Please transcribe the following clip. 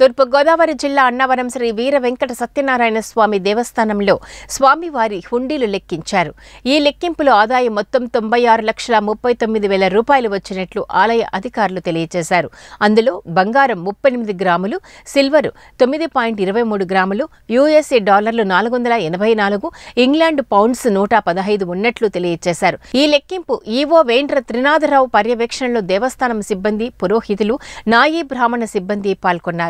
తూర్పుగోదావరి జిల్లా అన్నవరం శ్రీ వీర వెంకట సత్యనారాయణ స్వామి దేవస్థానంలో స్వామివారి హుండీలు లెక్కించారు ఈ లెక్కింపులో ఆదాయం మొత్తం తొంభై ఆరు లక్షల ముప్పై తొమ్మిది వేల రూపాయలు వచ్చినట్లు ఆలయ అధికారులు తెలియజేశారు అందులో బంగారం ముప్పై ఎనిమిది గ్రాములు సిల్వర్ తొమ్మిది పాయింట్ ఇరవై మూడు గ్రాములు యూఎస్ఏ డాలర్లు నాలుగు వందల ఎనభై నాలుగు ఇంగ్లాండ్ పౌండ్స్ నూట పదహైదు ఉన్నట్లు తెలియజేశారు ఈ లెక్కింపు ఈవో వేండ్ర త్రినాథరావు పర్యవేక్షణలో దేవస్థానం సిబ్బంది పురోహితులు నాయీ బ్రాహ్మణ సిబ్బంది పాల్గొన్నారు